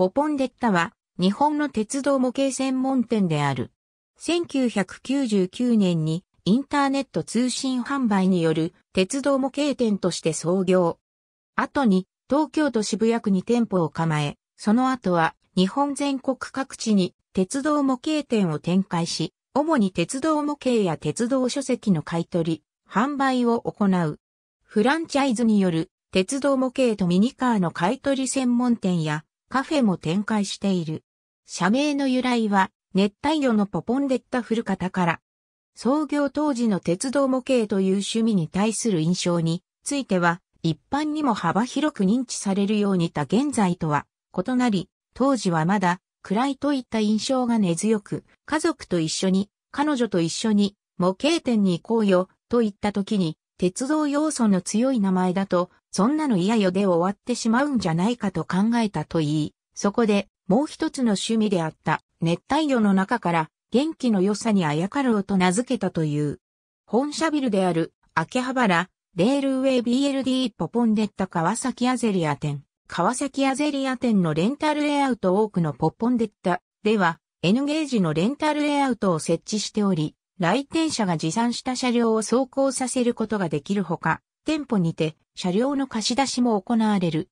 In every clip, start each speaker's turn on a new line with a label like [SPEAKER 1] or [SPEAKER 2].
[SPEAKER 1] ポポンデッタは日本の鉄道模型専門店である。1999年にインターネット通信販売による鉄道模型店として創業。後に東京都渋谷区に店舗を構え、その後は日本全国各地に鉄道模型店を展開し、主に鉄道模型や鉄道書籍の買取、販売を行う。フランチャイズによる鉄道模型とミニカーの買取専門店やカフェも展開している。社名の由来は、熱帯魚のポポンデッタ古方から、創業当時の鉄道模型という趣味に対する印象については、一般にも幅広く認知されるようにた現在とは異なり、当時はまだ暗いといった印象が根強く、家族と一緒に、彼女と一緒に模型店に行こうよといった時に、鉄道要素の強い名前だとそんなの嫌よで終わってしまうんじゃないかと考えたといい、そこでもう一つの趣味であった熱帯魚の中から元気の良さにあやかろうと名付けたという。本社ビルである秋葉原レールウェイ BLD ポポンデッタ川崎アゼリア店。川崎アゼリア店のレンタルレイアウト多くのポポンデッタでは N ゲージのレンタルレイアウトを設置しており、来店者が持参した車両を走行させることができるほか、店舗にて車両の貸し出しも行われる。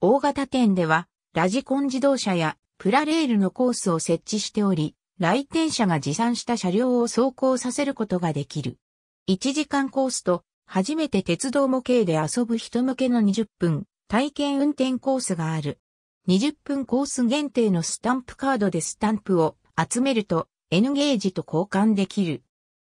[SPEAKER 1] 大型店では、ラジコン自動車やプラレールのコースを設置しており、来店者が持参した車両を走行させることができる。1時間コースと、初めて鉄道模型で遊ぶ人向けの20分、体験運転コースがある。20分コース限定のスタンプカードでスタンプを集めると N ゲージと交換できる。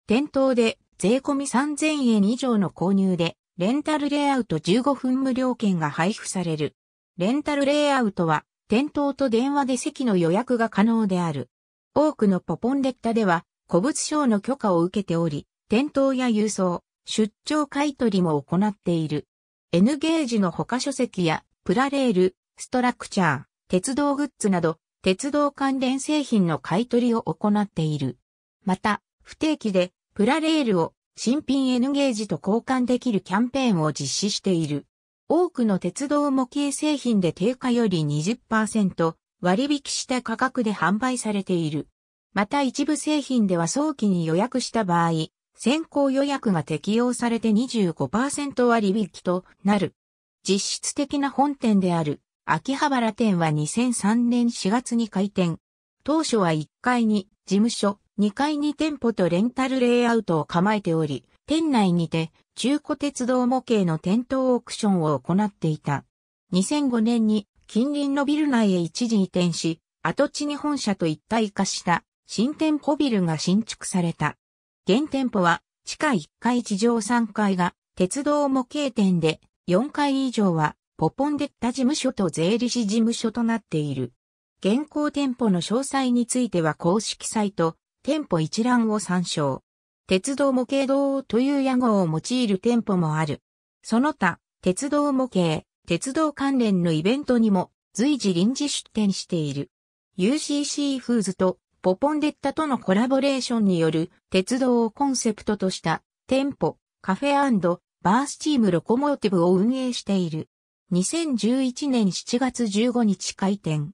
[SPEAKER 1] 店頭で税込み3000円以上の購入でレンタルレイアウト15分無料券が配布される。レンタルレイアウトは、店頭と電話で席の予約が可能である。多くのポポンデッタでは、古物商の許可を受けており、店頭や郵送、出張買取も行っている。N ゲージの他書籍や、プラレール、ストラクチャー、鉄道グッズなど、鉄道関連製品の買取を行っている。また、不定期で、プラレールを新品 N ゲージと交換できるキャンペーンを実施している。多くの鉄道模型製品で定価より20%割引した価格で販売されている。また一部製品では早期に予約した場合、先行予約が適用されて25%割引となる。実質的な本店である秋葉原店は2003年4月に開店。当初は1階に事務所、2階に店舗とレンタルレイアウトを構えており、店内にて中古鉄道模型の店頭オークションを行っていた。2005年に近隣のビル内へ一時移転し、跡地に本社と一体化した新店舗ビルが新築された。現店舗は地下1階地上3階が鉄道模型店で4階以上はポポンデッタ事務所と税理士事務所となっている。現行店舗の詳細については公式サイト、店舗一覧を参照。鉄道模型道という屋号を用いる店舗もある。その他、鉄道模型、鉄道関連のイベントにも随時臨時出展している。UCC フーズとポポンデッタとのコラボレーションによる鉄道をコンセプトとした店舗、カフェバースチームロコモーティブを運営している。2011年7月15日開店。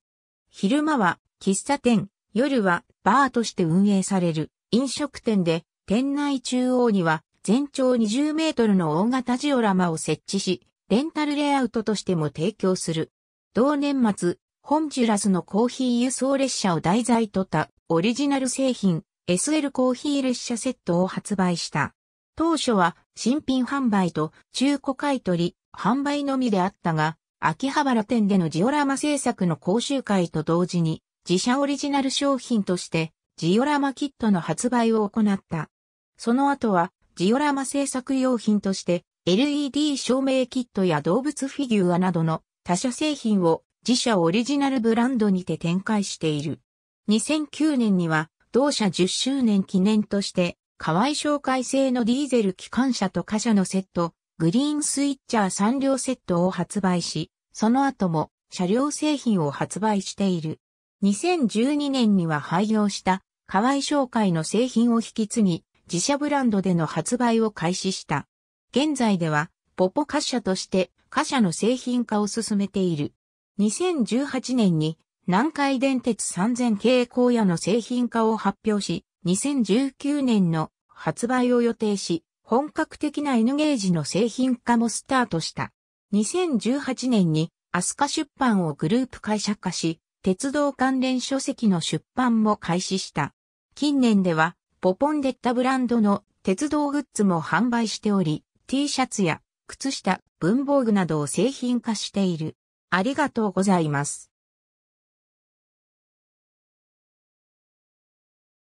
[SPEAKER 1] 昼間は喫茶店、夜はバーとして運営される飲食店で、店内中央には全長20メートルの大型ジオラマを設置し、レンタルレイアウトとしても提供する。同年末、ホンジュラスのコーヒー輸送列車を題材とたオリジナル製品 SL コーヒー列車セットを発売した。当初は新品販売と中古買取、販売のみであったが、秋葉原店でのジオラマ制作の講習会と同時に自社オリジナル商品としてジオラマキットの発売を行った。その後はジオラマ製作用品として LED 照明キットや動物フィギュアなどの他社製品を自社オリジナルブランドにて展開している。2009年には同社10周年記念として河合紹介製のディーゼル機関車と貨車のセット、グリーンスイッチャー3両セットを発売し、その後も車両製品を発売している。2012年には廃業した河合商会の製品を引き継ぎ、自社ブランドでの発売を開始した。現在では、ポポ貨車として貨車の製品化を進めている。2018年に南海電鉄3000系荒野の製品化を発表し、2019年の発売を予定し、本格的な N ゲージの製品化もスタートした。2018年にアスカ出版をグループ会社化し、鉄道関連書籍の出版も開始した。近年では、ポポンデッタブランドの鉄道グッズも販売しており、T シャツや靴下、文房具などを製品化している。ありがとうございます。